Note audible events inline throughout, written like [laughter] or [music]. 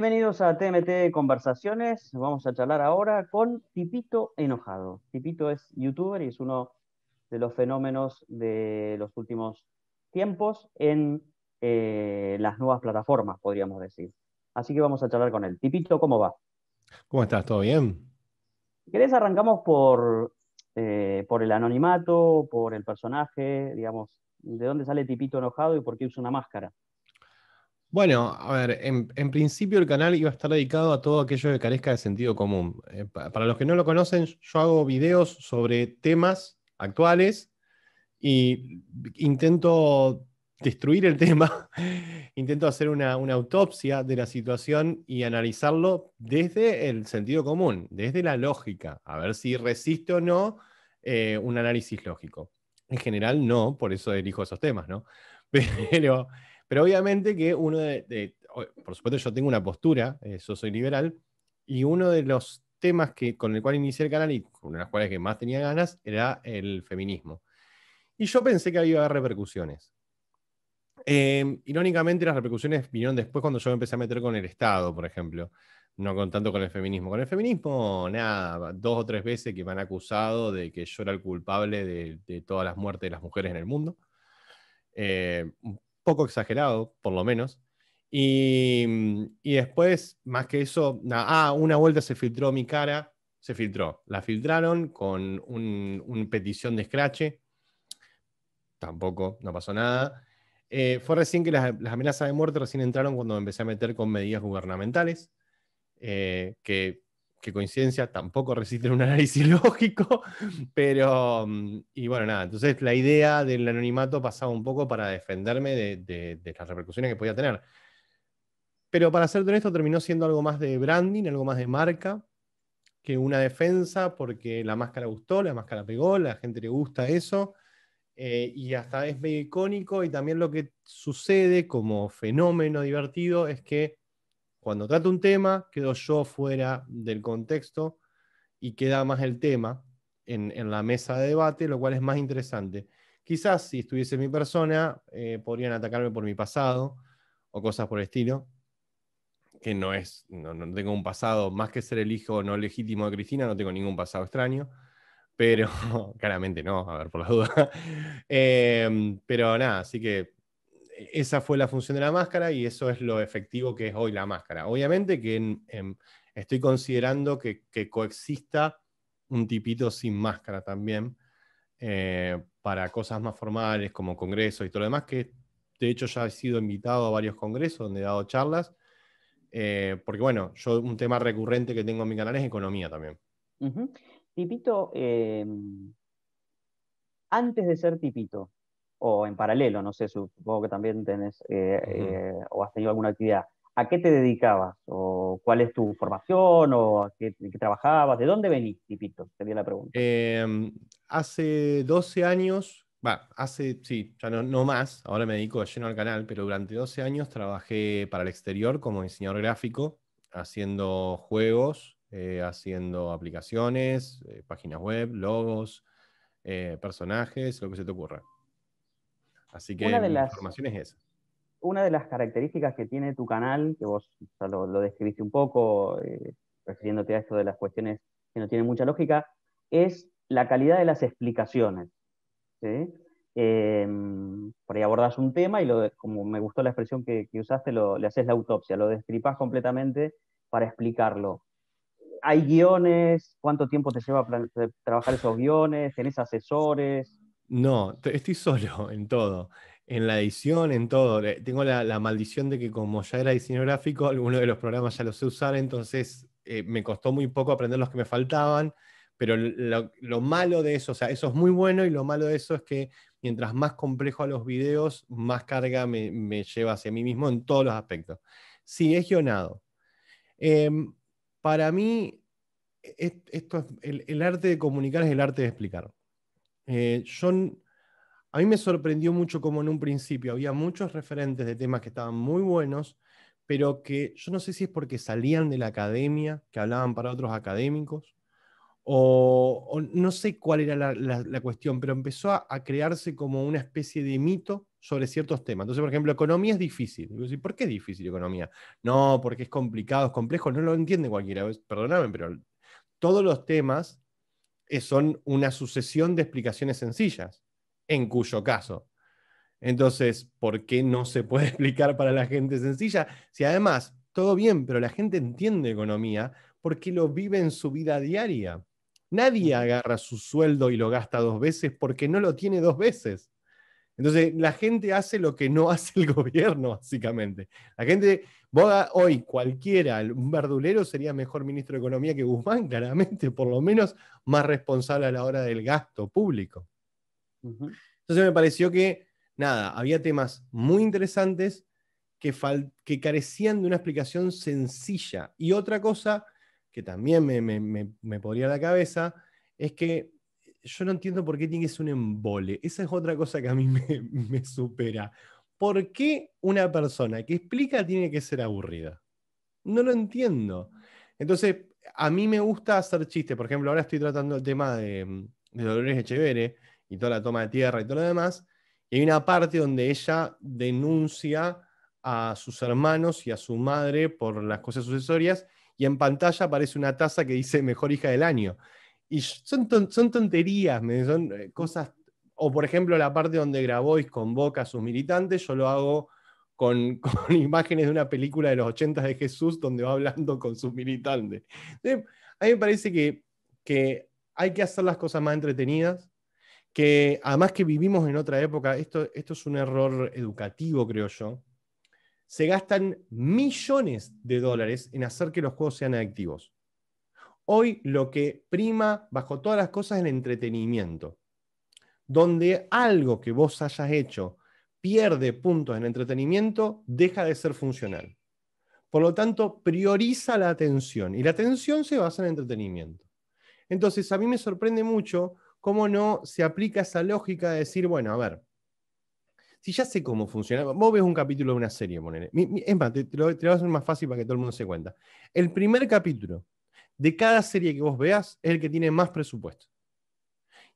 Bienvenidos a TMT Conversaciones. Vamos a charlar ahora con Tipito Enojado. Tipito es youtuber y es uno de los fenómenos de los últimos tiempos en eh, las nuevas plataformas, podríamos decir. Así que vamos a charlar con él. Tipito, ¿cómo va? ¿Cómo estás? ¿Todo bien? querés, arrancamos por, eh, por el anonimato, por el personaje, digamos, de dónde sale Tipito Enojado y por qué usa una máscara. Bueno, a ver, en, principio el canal iba a estar dedicado a todo aquello que carezca de sentido común. Eh, para los que no lo conocen, yo hago videos sobre temas actuales y intento destruir el [laughs] tema, intento hacer una, autopsia de la situación y analizarlo desde el sentido común, desde la lógica, a ver si resiste o no eh, un análisis lógico. En general no, por eso elijo esos temas, ¿no? [laughs] Pero... Pero obviamente que uno de, por supuesto yo tengo una postura, eh, yo soy liberal, y uno de los temas que, con el cual inicié el canal y con de las cuales que más tenía ganas era el feminismo. Y yo pensé que había repercusiones. Eh, irónicamente las repercusiones vinieron después cuando yo me empecé a meter con el Estado, por ejemplo, no con tanto con el feminismo. Con el feminismo, nada, dos o tres veces que me han acusado de que yo era el culpable de, todas las muertes de las mujeres en el mundo. Eh, poco exagerado, por lo menos. Y, mm, después, más que eso, ah, una vuelta se filtró mi cara, se filtró. La filtraron con una un petición de scratch. Tampoco, no pasó nada. Eh, fue recién que las, amenazas de muerte recién entraron cuando me empecé a meter con medidas gubernamentales, eh, que qué coincidencia, tampoco resisten un [laughs] análisis lógico, pero, mm, y bueno, nada, entonces la idea del anonimato pasaba un poco para defenderme de, las repercusiones que podía tener. Pero para ser honesto, terminó siendo algo más de branding, algo más de marca, que una defensa, porque la máscara gustó, la máscara pegó, la gente le gusta eso, eh, y hasta es medio icónico, y también lo que sucede como fenómeno divertido es que cuando trato un tema, quedo yo fuera del contexto y queda más el tema en, la mesa de debate, lo cual es más interesante. Quizás si estuviese mi persona, eh, podrían atacarme por mi pasado o cosas por el estilo, que no es, no, no, tengo un pasado, más que ser el hijo no legítimo de Cristina, no tengo ningún pasado extraño, pero [laughs] claramente no, a ver, por la duda. [laughs] Em, pero nada, así que esa fue la función de la máscara y eso es lo efectivo que es hoy la máscara. Obviamente que estoy considerando que, coexista un tipito sin máscara también eh, para cosas más formales como congresos y todo lo demás, que de hecho ya he sido invitado a varios congresos donde he dado charlas, eh, porque bueno, yo un tema recurrente que tengo en mi canal es economía también. Tipito, eh, antes de ser tipito, o en paralelo, no sé, supongo que también tenés eh, eh, o has tenido alguna actividad. ¿A qué te dedicabas? ¿O cuál es tu formación? ¿O a qué, trabajabas? ¿De dónde venís, Tipito? Sería la pregunta. Em, hace 12 años, va, hace, sí, ya no, no más, ahora me dedico lleno al canal, pero durante 12 años trabajé para el exterior como diseñador gráfico, haciendo juegos, eh, haciendo aplicaciones, páginas web, logos, personajes, lo que se te ocurra. Así que una de las, es Una de las características que tiene tu canal, que vos lo, describiste un poco, eh, refiriéndote a esto de las cuestiones que no tienen mucha lógica, es la calidad de las explicaciones. ¿sí? Em, por ahí abordás un tema y lo, como me gustó la expresión que, usaste, lo, le haces la autopsia, lo destripás completamente para explicarlo. ¿Hay guiones? ¿Cuánto tiempo te lleva trabajar esos guiones? ¿Tenés asesores? No, estoy solo en todo. En la edición, en todo. Tengo la, maldición de que como ya era diseño gráfico, algunos de los programas ya los sé usar, entonces eh, me costó muy poco aprender los que me faltaban. Pero lo, malo de eso, o sea, eso es muy bueno y lo malo de eso es que mientras más complejo a los videos, más carga me, lleva hacia mí mismo en todos los aspectos. Sí, es guionado. Em, para mí, e, e, esto es, el arte de comunicar es el arte de explicar. Eh, a mí me sorprendió mucho como en un principio había muchos referentes de temas que estaban muy buenos, pero que yo no sé si es porque salían de la academia, que hablaban para otros académicos, o, no sé cuál era la, cuestión, pero empezó a, crearse como una especie de mito sobre ciertos temas. Entonces, por ejemplo, economía es difícil. ¿Y ¿Por qué es difícil economía? No, porque es complicado, es complejo, no lo entiende cualquiera. Perdóname, pero todos los temas eh, son una sucesión de explicaciones sencillas, en cuyo caso. Entonces, ¿por qué no se puede [laughs] explicar para la gente sencilla? Si además, todo bien, pero la gente entiende economía porque lo vive en su vida diaria. Nadie agarra su sueldo y lo gasta dos veces porque no lo tiene dos veces. Entonces, la gente hace lo que no [laughs] hace el gobierno, básicamente. La gente, hoy cualquiera, un verdulero sería mejor ministro de Economía que Guzmán, claramente, por lo menos más responsable a la hora del gasto público. Entonces me pareció que, nada, había temas muy interesantes que, que, carecían de una explicación sencilla. Y otra cosa que también me, me, podría la cabeza es que yo no entiendo por qué tiene que ser un embole. Esa es otra cosa que a mí [laughs] me, supera. ¿Por qué una persona que explica tiene que ser aburrida? No lo entiendo. Entonces, a mí me gusta hacer chistes. Por ejemplo, ahora estoy tratando el tema de, mm, de Dolores Echeverre y toda la toma de tierra y todo lo demás. Y hay una parte donde ella denuncia a sus hermanos y a su madre por las cosas sucesorias. Y en pantalla aparece una taza que dice mejor hija del año. Y son, son tonterías, son eh, mm. cosas. O por ejemplo, la parte donde Grabois convoca a sus militantes, yo lo hago [laughs] con, imágenes de una película de los 80 de Jesús donde va hablando con sus militantes. a mí me parece que, hay que hacer las cosas más entretenidas, que además que vivimos en otra época, esto, esto es un error educativo, creo yo, se gastan millones de dólares en hacer que los juegos sean adictivos. Hoy lo que prima bajo todas las cosas es el entretenimiento, donde algo que vos hayas hecho pierde puntos en entretenimiento, deja de ser funcional. Por lo tanto, prioriza la atención y la atención se basa en entretenimiento. Entonces, a mí me sorprende mucho cómo no se aplica esa lógica de decir, bueno, a ver, si ya sé cómo funciona, vos ves un capítulo de una serie, ponele. Es más, te, lo, voy a hacer más fácil para que todo el mundo se cuenta. El primer capítulo, de cada serie que vos veas es el que tiene más presupuesto.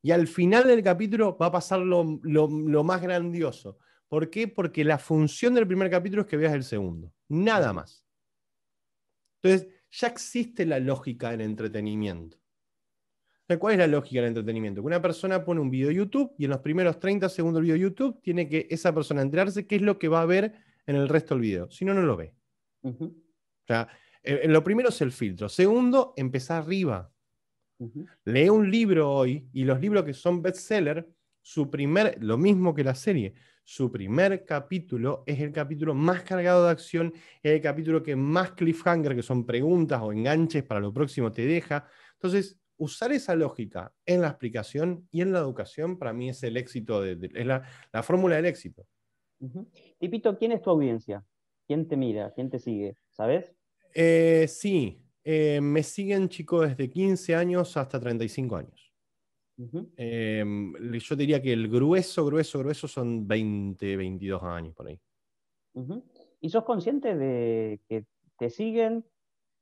Y al final del capítulo va a pasar lo, más grandioso. ¿Por qué? Porque la función del primer capítulo es que veas el segundo. Nada más. Entonces, ya existe la lógica del entretenimiento. ¿Cuál es la lógica del entretenimiento? Que una persona pone un video de YouTube y en los primeros 30 segundos del video de YouTube tiene que esa persona enterarse qué es lo que va a ver en el resto del video. Si no, no lo ve. O sea, eh, eh, lo primero es el filtro. Segundo, empezar arriba. Lee un libro hoy y los libros que son bestseller, su primer, lo mismo que la serie, su primer capítulo es el capítulo más cargado de acción, es el capítulo que más cliffhanger, que son preguntas o enganches para lo próximo, te deja. Entonces, usar esa lógica en la explicación y en la educación para mí es el éxito, de, es la, fórmula del éxito. Tipito, ¿quién es tu audiencia? ¿Quién te mira? ¿Quién te sigue? ¿Sabes? Eh, sí, eh, me siguen chicos desde 15 años hasta 35 años. Em, yo diría que el grueso, grueso, grueso son 20, 22 años por ahí. ¿Y sos consciente de que te siguen,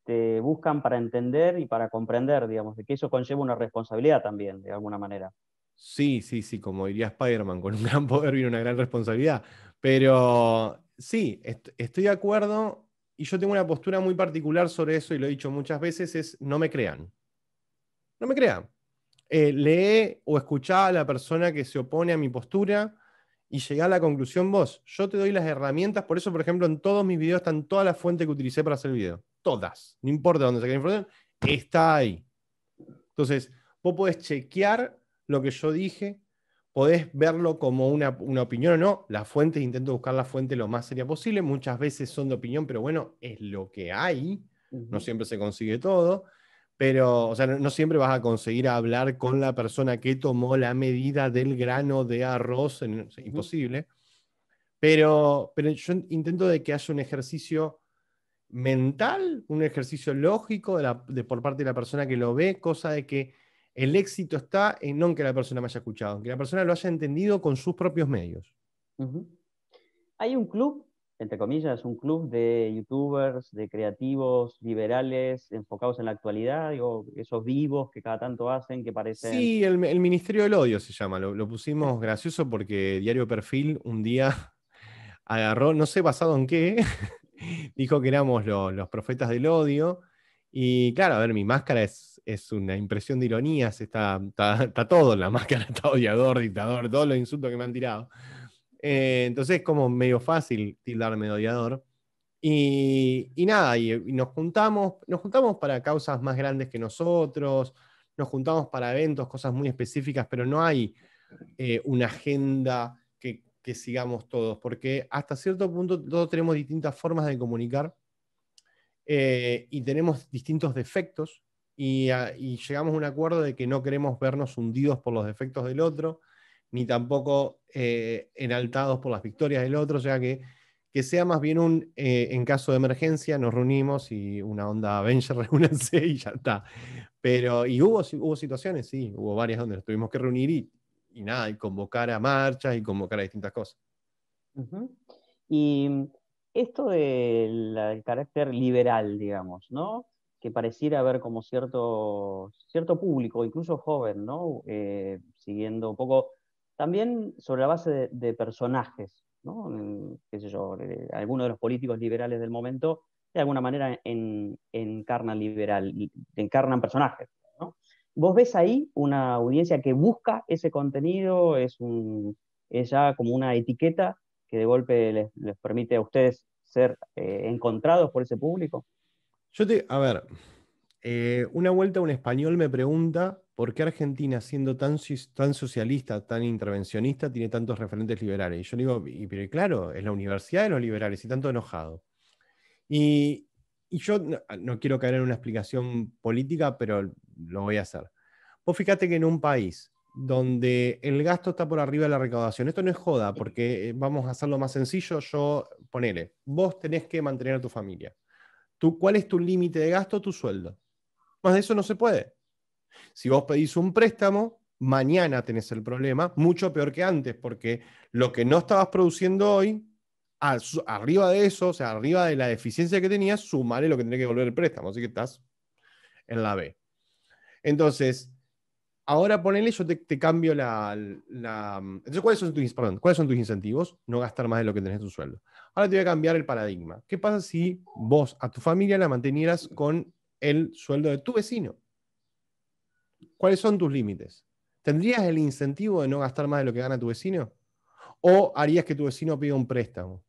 te buscan para entender y para comprender, digamos, de que eso conlleva una responsabilidad también, de alguna manera? Sí, sí, sí, como diría Spider-Man, con un gran poder viene una gran responsabilidad. Pero sí, estoy de acuerdo y yo tengo una postura muy particular sobre eso y lo he dicho muchas veces, es no me crean. No me crean. Eh, lee o escucha a la persona que se opone a mi postura y llega a la conclusión vos. Yo te doy las herramientas, por eso, por ejemplo, en todos mis videos están todas las fuentes que utilicé para hacer el video. Todas. No importa dónde saqué la información, está ahí. Entonces, vos podés chequear lo que yo dije, podés verlo como una, opinión o no. La fuente, intento buscar la fuente lo más seria posible. Muchas veces son de opinión, pero bueno, es lo que hay. No siempre se consigue todo. Pero, o sea, no, siempre vas a conseguir hablar con la persona que tomó la medida del grano de arroz. es imposible. Pero, pero yo intento de que haya un ejercicio mental, un ejercicio lógico de la, de, por parte de la persona que lo ve, cosa de que el éxito está en no que la persona me haya escuchado, que la persona lo haya entendido con sus propios medios. Hay un club, entre comillas, un club de youtubers, de creativos, liberales, enfocados en la actualidad, esos vivos que cada tanto hacen, que parecen... Sí, el, Ministerio del Odio se llama, lo, pusimos gracioso porque Diario Perfil un día [laughs] agarró, no sé basado en qué, [laughs] dijo que éramos los profetas del odio. Y claro, a ver, mi máscara es es una impresión de ironías, está, está, está todo en la [laughs] máscara, está odiador, dictador, todos los insultos que me han tirado. Eh, entonces es como medio fácil tildarme de odiador. Y, nada, y, nos, juntamos, nos juntamos para causas más grandes que nosotros, nos juntamos para eventos, cosas muy específicas, pero no hay eh, una agenda que, sigamos todos, porque hasta cierto punto todos tenemos distintas formas de comunicar. Eh, y tenemos distintos defectos Ah, y, llegamos a un acuerdo de que no queremos vernos hundidos por los defectos del otro, ni tampoco eh, enaltados por las victorias del otro, o sea que, que sea más bien un, eh, en caso de emergencia, nos reunimos y una onda Avenger, [laughs] reúnense y ya está. Pero, y hubo, hubo situaciones, sí, hubo varias donde nos tuvimos que reunir y, nada, y convocar a marchas y convocar a distintas cosas. Y esto del carácter liberal, digamos, ¿no? que pareciera haber como cierto, cierto público, incluso joven, ¿no? Eh, siguiendo un poco, también sobre la base de, personajes, eh, algunos de los políticos liberales del momento, de alguna manera encarnan liberal, encarnan personajes, Vos ves ahí una audiencia que busca ese contenido, es, un, ya como una etiqueta que de golpe les, permite a ustedes ser eh, encontrados por ese público a ver, eh, una vuelta un español me pregunta por qué Argentina, siendo tan, tan socialista, tan intervencionista, tiene tantos referentes liberales. Y yo le digo, pero claro, es la universidad de los liberales y tanto enojado. Y, yo no, quiero caer en una explicación política, pero lo voy a hacer. Vos fíjate que en un país donde el gasto está por arriba de la recaudación, esto no es joda, porque eh, vamos a hacerlo más sencillo, yo ponele, vos tenés que mantener a tu familia ¿Cuál es tu límite de gasto, tu sueldo? Más de eso no se puede. Si vos pedís un préstamo, mañana tenés el problema, mucho peor que antes, porque lo que no estabas produciendo hoy, arriba de eso, o sea, arriba de la deficiencia que tenías, sumale lo que tenés que volver el préstamo, así que estás en la B. Entonces, Ahora ponele, yo te, cambio la, Entonces, ¿cuáles son, tus, tus incentivos? No gastar más de lo que tenés en tu sueldo. Ahora te voy a cambiar el paradigma. ¿Qué pasa si vos a tu familia la mantenieras con el sueldo de tu vecino? ¿Cuáles son tus límites? ¿Tendrías el incentivo de no gastar más de lo que gana tu vecino? ¿O harías que tu vecino pida un préstamo?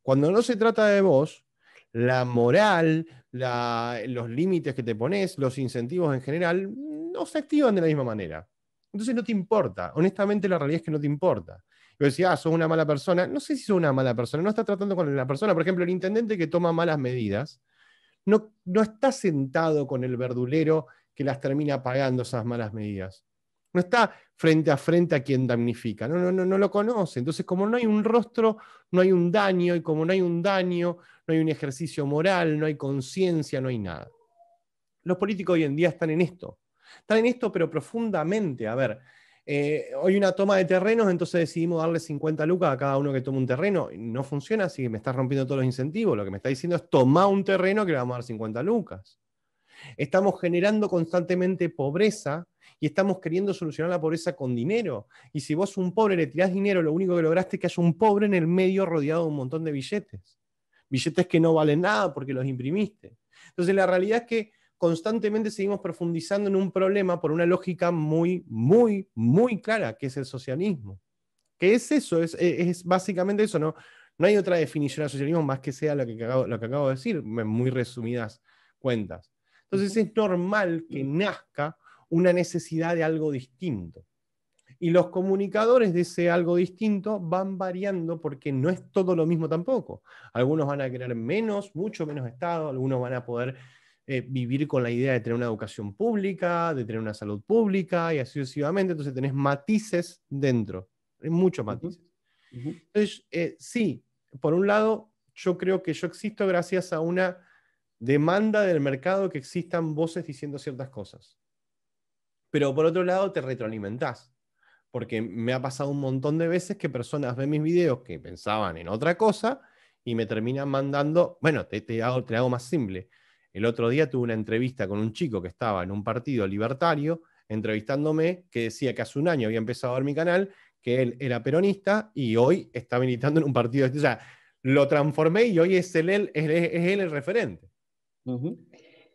Cuando no se trata de vos, la moral, los límites que te pones, los incentivos en general, no se activan de la misma manera. Entonces no te importa. Honestamente, la realidad es que no te importa. Yo decía, ah, sos una mala persona. No sé si sos una mala persona. No está tratando con la persona. Por ejemplo, el intendente que toma malas medidas no, no está sentado con el verdulero que las termina pagando esas malas medidas. No está frente a frente a quien damnifica. No, no, no, no lo conoce. Entonces, como no hay un rostro, no hay un daño. Y como no hay un daño, no hay un ejercicio moral, no hay conciencia, no hay nada. Los políticos hoy en día están en esto está en esto pero profundamente. A ver, eh, hoy una toma de terrenos, entonces decidimos darle 50 lucas a cada uno que toma un terreno. No funciona, así que me está rompiendo todos los incentivos. Lo que me está diciendo es tomar un terreno que le vamos a dar 50 lucas. Estamos generando constantemente pobreza y estamos queriendo solucionar la pobreza con dinero. Y si vos un pobre le tirás dinero, lo único que lograste es que haya un pobre en el medio rodeado de un montón de billetes. Billetes que no valen nada porque los imprimiste. Entonces la realidad es que constantemente seguimos profundizando en un problema por una lógica muy, muy, muy clara, que es el socialismo. ¿Qué es eso, e, es, básicamente eso, ¿no? No hay otra definición al socialismo más que sea lo que acabo, lo que acabo de decir, muy resumidas cuentas. Entonces es normal que nazca una necesidad de algo distinto. Y los comunicadores de ese algo distinto van variando porque no es todo lo mismo tampoco. Algunos van a querer menos, mucho menos Estado, algunos van a poder eh, vivir con la idea de tener una educación pública, de tener una salud pública y así sucesivamente. Entonces tenés matices dentro, hay muchos matices. Entonces, eh, sí, por un lado, yo creo que yo existo gracias a una demanda del mercado que existan voces diciendo ciertas cosas. Pero por otro lado, te retroalimentás. Porque me ha pasado un montón de veces que personas ven mis videos que pensaban en otra cosa y me terminan mandando, bueno, te, hago, te hago más simple el otro día tuve una entrevista con un chico que estaba en un partido libertario, entrevistándome, que decía que hace un año había empezado a ver mi canal, que él era peronista y hoy está militando en un partido. O sea, lo transformé y hoy es él, es, el referente.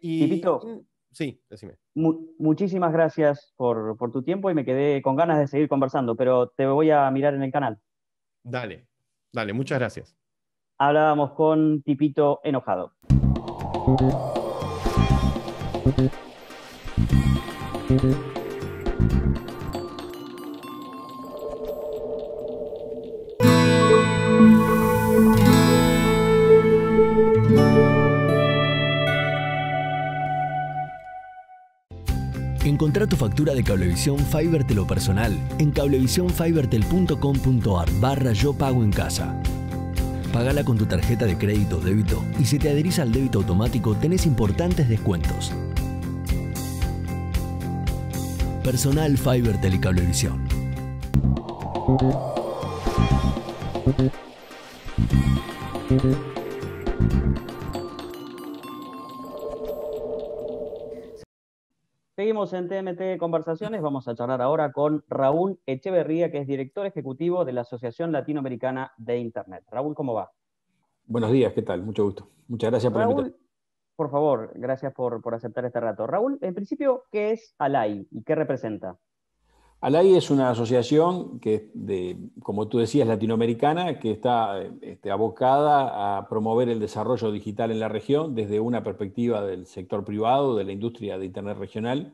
Y, Tipito, mm, sí, decime. muchísimas gracias por, por, tu tiempo y me quedé con ganas de seguir conversando, pero te voy a mirar en el canal. Dale, dale, muchas gracias. Hablábamos con Tipito enojado. Encontrá tu factura de Cablevisión Fibertel personal en cablevisionfibertel.com.ar barra Yo Pago en Casa. Pagala con tu tarjeta de crédito o débito y si te adherís al débito automático tenés importantes descuentos. Personal Fiber Telecablevisión. en TMT Conversaciones. Vamos a charlar ahora con Raúl Echeverría, que es director ejecutivo de la Asociación Latinoamericana de Internet. Raúl, ¿cómo va? Buenos días, ¿qué tal? Mucho gusto. Muchas gracias por Raúl, Por favor, gracias por, aceptar este rato. Raúl, en principio, ¿qué es ALAI y qué representa? ALAI es una asociación que, de, como tú decías, latinoamericana, que está este, abocada a promover el desarrollo digital en la región desde una perspectiva del sector privado, de la industria de Internet regional,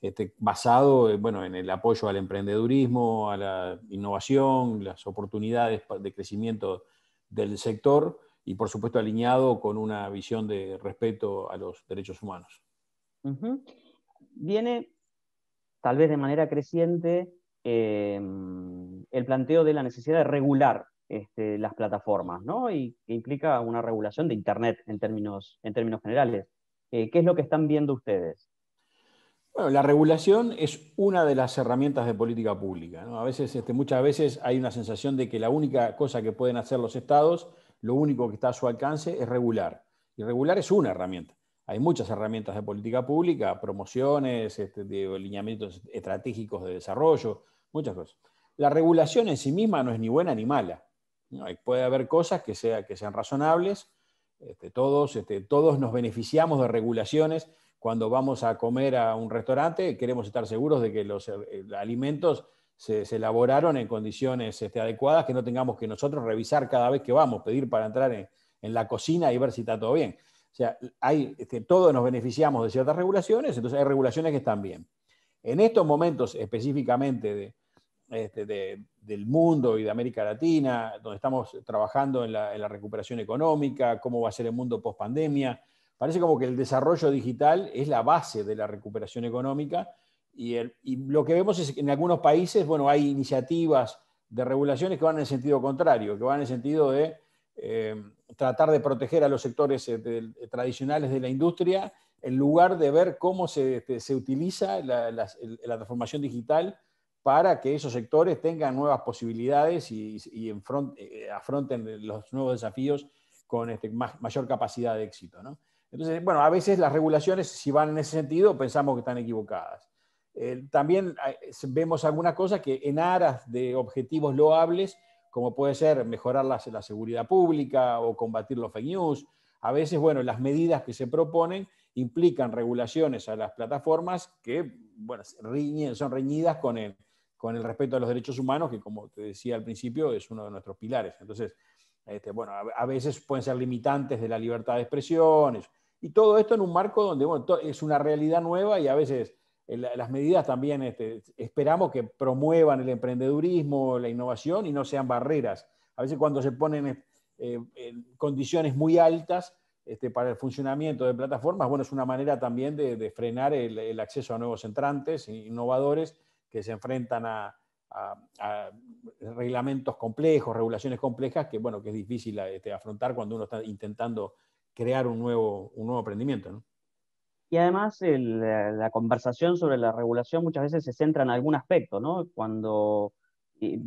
este, basado eh, bueno, en el apoyo al emprendedurismo, a la innovación, las oportunidades de crecimiento del sector y por supuesto alineado con una visión de respeto a los derechos humanos. Viene tal vez de manera creciente em, el planteo de la necesidad de regular este, las plataformas, Y que implica una regulación de Internet en términos, en términos generales. Eh, ¿Qué es lo que están viendo ustedes? Bueno, la regulación es una de las herramientas de política pública. A veces, este, muchas veces hay una sensación de que la única cosa que pueden hacer los estados, lo único que está a su alcance es regular. Y regular es una herramienta. Hay muchas herramientas de política pública, promociones, este, alineamientos estratégicos de desarrollo, muchas cosas. La regulación en sí misma no es ni buena ni mala. Puede haber cosas que, sean razonables. Este, todos, este, todos nos beneficiamos de regulaciones cuando vamos a comer a un restaurante, queremos estar seguros de que los eh, eh, alimentos se, elaboraron en condiciones este, adecuadas, que no tengamos que nosotros revisar cada vez que vamos, pedir para entrar en, la cocina y ver si está todo bien. O sea, este, todos nos beneficiamos de ciertas regulaciones, entonces hay regulaciones que están bien. En estos momentos específicamente este, del mundo y de América Latina, donde estamos trabajando en la, en la recuperación económica, cómo va a ser el mundo post pandemia, Parece como que el desarrollo digital es la base de la recuperación económica y, lo que vemos es que en algunos países, bueno, hay iniciativas de regulaciones que van en el sentido contrario, que van en el sentido de eh, tratar de proteger a los sectores eh, eh, tradicionales de la industria en lugar de ver cómo se, este, utiliza la, transformación digital para que esos sectores tengan nuevas posibilidades y, afronten los nuevos desafíos con este, mayor capacidad de éxito. ¿no? Entonces, bueno, a veces las regulaciones, si van en ese sentido, pensamos que están equivocadas. Eh, también eh, vemos algunas cosas que en aras de objetivos loables, como puede ser mejorar la, seguridad pública o combatir los fake news, a veces, bueno, las medidas que se proponen implican regulaciones a las plataformas que, bueno, son reñidas con el, con el respeto a los derechos humanos, que como te decía al principio, es uno de nuestros pilares. Entonces, este, bueno, a, veces pueden ser limitantes de la libertad de expresión Y todo esto en un marco donde bueno, es una realidad nueva y a veces eh, las medidas también este, esperamos que promuevan el emprendedurismo, la innovación y no sean barreras. A veces cuando se ponen eh, en condiciones muy altas este, para el funcionamiento de plataformas, bueno, es una manera también de, frenar el, el, acceso a nuevos entrantes, innovadores que se enfrentan a, a, reglamentos complejos, regulaciones complejas, que bueno, que es difícil eh, este, afrontar cuando uno está intentando crear un nuevo, aprendimiento Y además la conversación sobre la regulación muchas veces se centra en algún aspecto, ¿no? Cuando, y,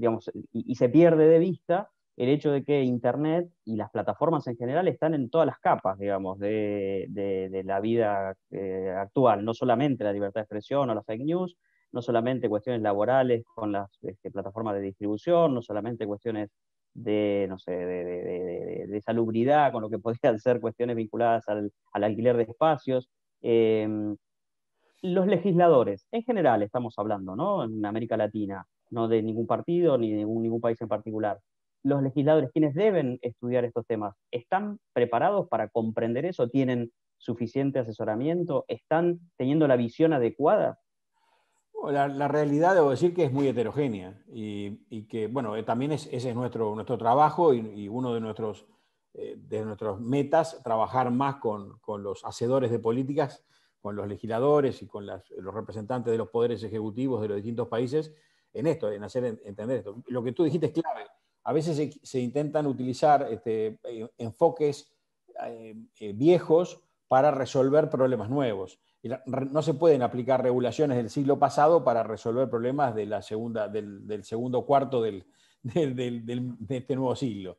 se pierde de vista el hecho de que Internet y las plataformas en general están en todas las capas, de, la vida eh, actual, no solamente la libertad de expresión o la fake news, no solamente cuestiones laborales con las este, plataformas de distribución, no solamente cuestiones de, no sé, de, salubridad, con lo que [laughs] podrían ser cuestiones vinculadas al, al alquiler de espacios. Em, los legisladores, en general estamos hablando, ¿no? En América Latina, no de ningún partido ni de ningún país en particular. Los legisladores, quienes deben estudiar estos temas, ¿están preparados para comprender eso? ¿Tienen suficiente asesoramiento? ¿Están teniendo la visión adecuada la, realidad, debo decir que es muy heterogénea y, que, bueno, eh, también es, ese es nuestro, trabajo y, uno de nuestros eh, de nuestras metas, trabajar más con, con, los hacedores de políticas, con los legisladores y con los representantes de los poderes ejecutivos de los distintos países en esto, en hacer entender esto. Lo que tú dijiste es clave. A veces se, intentan utilizar este, eh, enfoques viejos para resolver problemas nuevos no se pueden aplicar regulaciones del siglo pasado para resolver problemas del, segundo cuarto [laughs] del, de este nuevo siglo.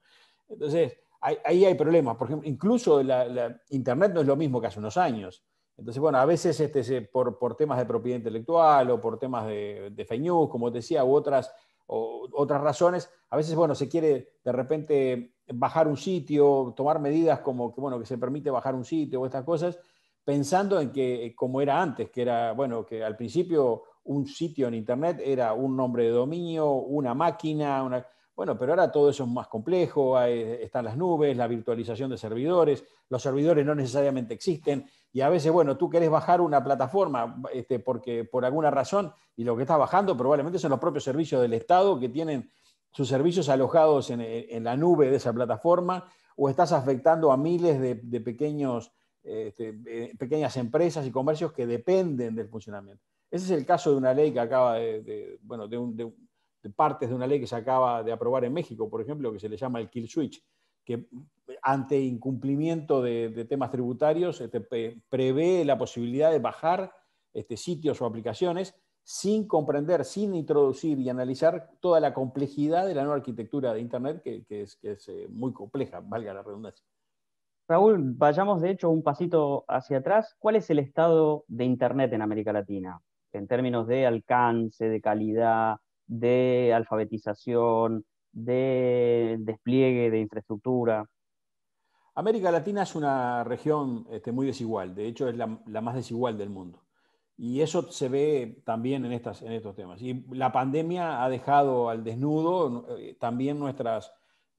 Entonces, ahí hay problemas. Por ejemplo, incluso la, Internet no es lo mismo que hace unos años. Entonces, bueno, a veces este, por, temas de propiedad intelectual o por temas de, de como te decía, u otras, otras razones, a veces, bueno, se quiere de repente bajar un sitio, tomar medidas como bueno, que se permite bajar un sitio o estas cosas, pensando en que eh, como era antes, que era, bueno, que al principio un sitio en Internet era un nombre de dominio, una máquina, Bueno, pero ahora todo eso es más complejo, están las nubes, la virtualización de servidores, los servidores no necesariamente existen y a veces, bueno, tú querés bajar una plataforma este, porque, por alguna razón y lo que estás bajando probablemente son los propios servicios del Estado que tienen sus servicios alojados en, la nube de esa plataforma o estás afectando a miles de, de pequeños este, eh, pequeñas empresas y comercios que dependen del funcionamiento. Ese es el caso de una ley que acaba de, bueno, de, partes de una ley que se acaba de aprobar en México, por ejemplo, que se le llama el kill switch, que ante incumplimiento de, temas tributarios este, prevé la posibilidad de bajar este, sitios o aplicaciones sin comprender, sin introducir y analizar toda la complejidad de la nueva arquitectura de Internet, que es eh, muy compleja, valga la redundancia. Raúl, vayamos de hecho un pasito hacia atrás. ¿Cuál es el estado de Internet en América Latina? En términos de alcance, de calidad, de alfabetización, de despliegue de infraestructura. América Latina es una región este, muy desigual, de hecho es la, más desigual del mundo. Y eso se ve también en, estas, en estos temas. Y la pandemia ha dejado al desnudo eh, también nuestras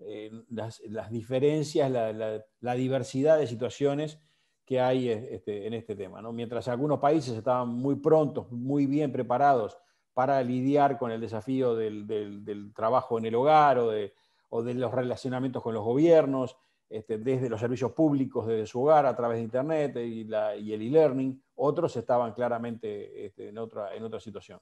eh, las, diferencias, la, diversidad de situaciones que hay eh, este, en este tema. ¿no? Mientras algunos países estaban muy prontos, muy bien preparados para lidiar con el desafío del, trabajo en el hogar o de, los relacionamientos con los gobiernos, este, desde los servicios públicos, desde su hogar, a través de Internet eh, y, el e-learning, otros estaban claramente este, en, otra, en otra situación.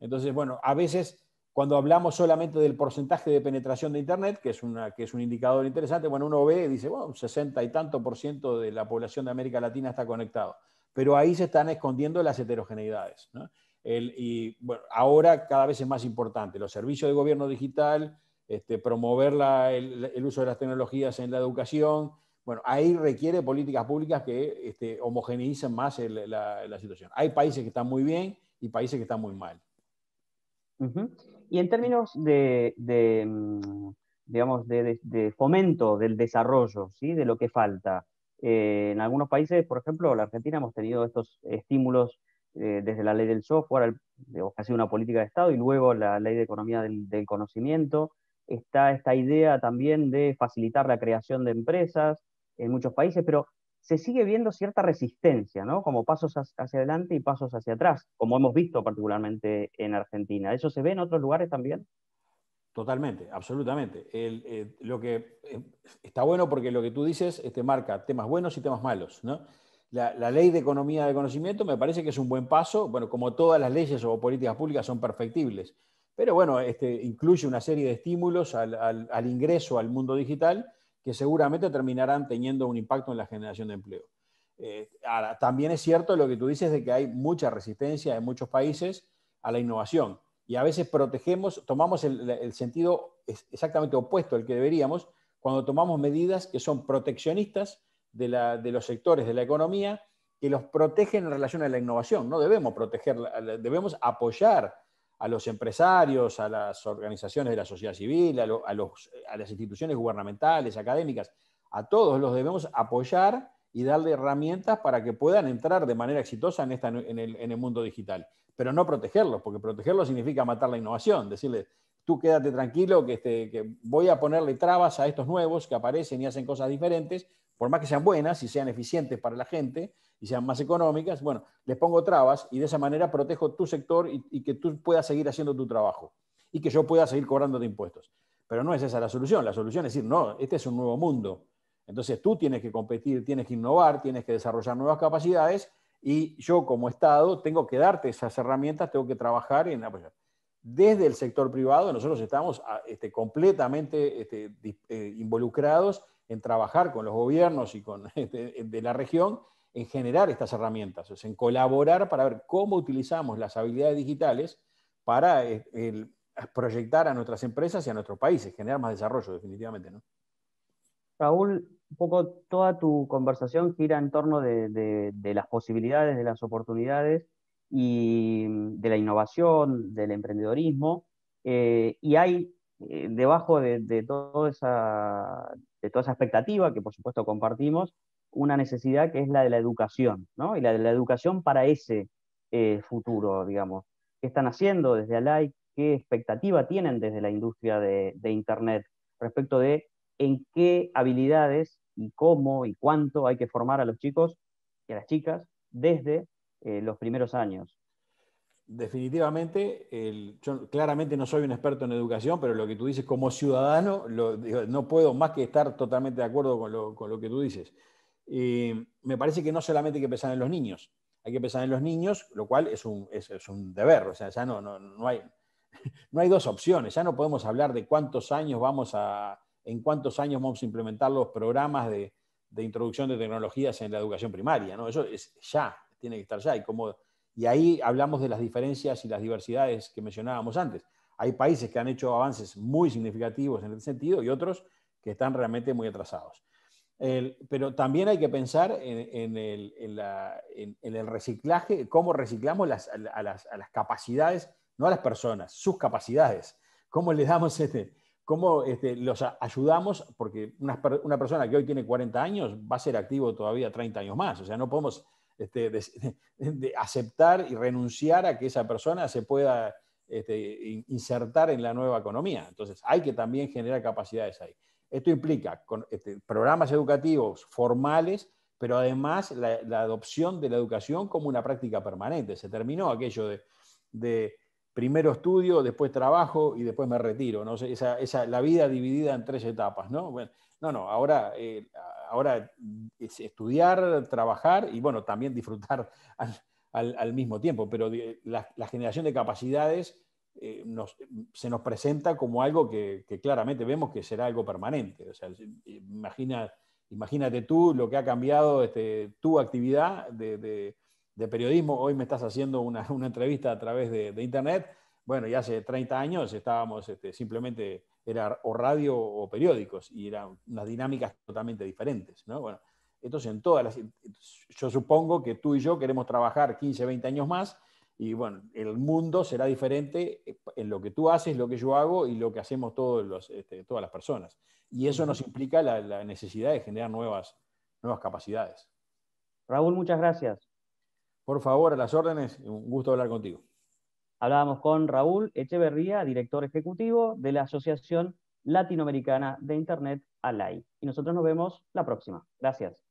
Entonces, bueno, a veces cuando hablamos solamente del porcentaje de penetración de Internet, que es, una, que es un indicador interesante, bueno, uno ve y dice, bueno, un 60 y tanto por ciento de la población de América Latina está conectado. Pero ahí se están escondiendo las heterogeneidades. y ahora cada vez es más importante los servicios de gobierno digital, este, promover el, uso de las tecnologías en la educación. Bueno, ahí requiere políticas públicas que este, homogeneicen más la, situación. Hay países que están muy bien y países que están muy mal. Y en términos de, mm, digamos, de, fomento del desarrollo, ¿sí? de lo que falta. Eh, en algunos países, por ejemplo, la Argentina hemos tenido estos estímulos eh, desde la ley del software, digamos, que sido una política de Estado, y luego la ley de economía del conocimiento. Está esta idea también de facilitar la creación de empresas en muchos países, pero se sigue viendo cierta resistencia, ¿no? Como pasos hacia adelante y pasos hacia atrás, como hemos visto particularmente en Argentina. ¿Eso se ve en otros lugares también? Totalmente, absolutamente. Eh, lo que eh, está bueno porque lo que tú dices este, marca temas buenos y temas malos. ¿no? La, ley de economía de conocimiento me parece que es un buen paso. Bueno, como todas las leyes o políticas públicas son perfectibles, pero bueno, este, incluye una serie de estímulos al, al ingreso al mundo digital que seguramente terminarán teniendo un impacto en la generación de empleo. Eh, ahora, también es cierto lo que tú dices de que hay mucha resistencia en muchos países a la innovación y a veces protegemos, tomamos el, el sentido exactamente opuesto al que deberíamos cuando tomamos medidas que son proteccionistas de, los sectores de la economía que los protegen en relación a la innovación. No debemos protegerla, debemos apoyar a los empresarios, a las organizaciones de la sociedad civil, a, las instituciones gubernamentales, académicas, a todos los debemos apoyar y darle herramientas para que puedan entrar de manera exitosa en, el, mundo digital. Pero no protegerlos, porque protegerlos significa matar la innovación, Decirles, tú quédate tranquilo, que, este, que voy a ponerle trabas a estos nuevos que aparecen y hacen cosas diferentes, por más que sean buenas y sean eficientes para la gente, y sean más económicas, bueno, les pongo trabas y de esa manera protejo tu sector y, que tú puedas seguir haciendo tu trabajo y que yo pueda seguir cobrando de impuestos. Pero no es esa la solución. La solución es decir, no, este es un nuevo mundo. Entonces tú tienes que competir, tienes que innovar, tienes que desarrollar nuevas capacidades y yo como Estado tengo que darte esas herramientas, tengo que trabajar en apoyar. Desde el sector privado nosotros estamos ah, este, completamente este, eh, involucrados en trabajar con los gobiernos y con [laughs] este, de la región en generar estas herramientas, en colaborar para ver cómo utilizamos las habilidades digitales para eh, proyectar a nuestras empresas y a nuestros países, generar más desarrollo, definitivamente. Raúl, un poco toda tu conversación gira en torno de, las posibilidades, de las oportunidades y de la innovación, del emprendedorismo. Eh, y hay eh, debajo de, de, toda esa, de toda esa expectativa, que por supuesto compartimos, una necesidad que es la de la educación, ¿no? Y la de la educación para ese eh, futuro, digamos. ¿Qué están haciendo desde Alay? ¿Qué expectativa tienen desde la industria de, Internet respecto de en qué habilidades y cómo y cuánto hay que formar a los chicos y a las chicas desde eh, los primeros años. Definitivamente, yo claramente no soy un experto en educación, pero lo que tú dices como ciudadano, no puedo más que estar totalmente de acuerdo con lo que tú dices eh, me parece que no solamente hay que pensar en los niños, hay que pensar en los niños, lo cual es un, deber, o sea, ya [laughs] no, hay, dos opciones, ya no podemos hablar de cuántos años vamos a, en cuántos años vamos a implementar los programas de, introducción de tecnologías en la educación primaria, ¿no? Eso es ya, tiene que estar ya, y, como, y ahí hablamos de las diferencias y las diversidades que mencionábamos antes. Hay países que han hecho avances muy significativos en este sentido y otros que están realmente muy atrasados pero también hay que pensar en, el, reciclaje, cómo reciclamos las, capacidades, no a las personas, sus capacidades. Cómo les damos [laughs] este, cómo este, los ayudamos, porque una, persona que hoy tiene 40 años va a ser activo todavía 30 años más. O sea, no podemos este, [laughs] aceptar y renunciar a que esa persona se pueda este, insertar en la nueva economía. Entonces, hay que también generar capacidades ahí. Esto implica con, este, programas educativos formales, pero además la, adopción de la educación como una práctica permanente. Se terminó aquello de, primero estudio, después trabajo y después me retiro. ¿no? Esa, la vida dividida en tres etapas. No, no, ahora, eh, ahora es estudiar, trabajar y bueno, también disfrutar [laughs] al, mismo tiempo, pero la, generación de capacidades eh, se nos presenta como algo que, claramente vemos que será algo permanente. sea, eh, imagina, imagínate tú lo que ha cambiado este, tu actividad de, periodismo. Hoy me estás haciendo una, entrevista a través de, Internet. Bueno, y hace 30 años estábamos este, simplemente, era o radio o periódicos, y eran unas dinámicas totalmente diferentes. entonces, en todas las, yo supongo que tú y yo queremos trabajar 15, 20 años más y bueno, el mundo será diferente eh, en lo que tú haces, lo que yo hago y lo que hacemos todos este, todas las personas. Y eso nos implica la, necesidad de generar nuevas, nuevas capacidades. Raúl, muchas gracias. Por favor, a las órdenes, un gusto hablar contigo. Hablábamos con Raúl Echeverría, director ejecutivo de la Asociación Latinoamericana de Internet, ALAI. Y nosotros nos vemos la próxima. Gracias.